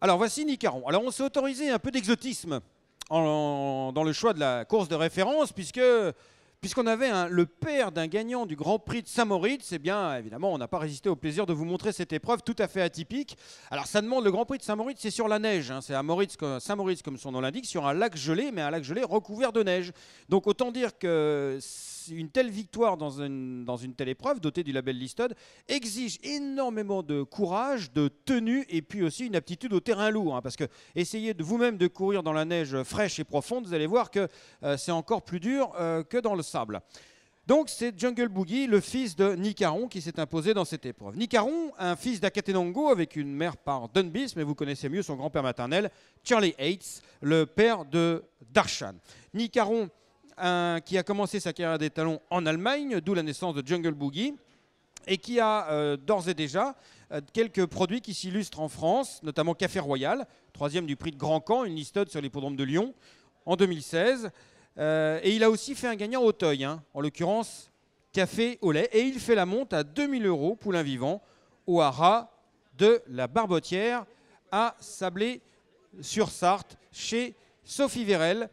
Alors voici Nicaron. Alors on s'est autorisé un peu d'exotisme dans le choix de la course de référence, puisque puisqu'on avait le père d'un gagnant du Grand Prix de Saint-Moritz, eh bien, évidemment, on n'a pas résisté au plaisir de vous montrer cette épreuve tout à fait atypique. Alors, ça demande le Grand Prix de Saint-Moritz, c'est sur la neige. Hein. c'est à Saint-Moritz, comme son nom l'indique, sur un lac gelé, mais un lac gelé recouvert de neige. Donc, autant dire que une telle victoire dans une, telle épreuve, dotée du label Listed, exige énormément de courage, de tenue et puis aussi une aptitude au terrain lourd. Hein, parce que essayez vous-même de courir dans la neige fraîche et profonde, vous allez voir que euh, c'est encore plus dur euh, que dans le sable. Donc c'est Jungle Boogie, le fils de Nicaron, qui s'est imposé dans cette épreuve. Nicaron, un fils d'Akatenongo avec une mère par Dunbis, mais vous connaissez mieux son grand-père maternel, Charlie Hates, le père de Darshan. Nicaron qui a commencé sa carrière des talons en Allemagne, d'où la naissance de Jungle Boogie, et qui a euh, d'ores et déjà euh, quelques produits qui s'illustrent en France, notamment Café Royal, troisième du prix de Grand Camp, une listode sur l'hippodrome de Lyon, en 2016. Euh, et il a aussi fait un gagnant au Teuil, hein, en l'occurrence Café au lait. Et il fait la monte à 2000 euros, poulain vivant, au haras de la Barbotière à Sablé-sur-Sarthe, chez Sophie Vérel.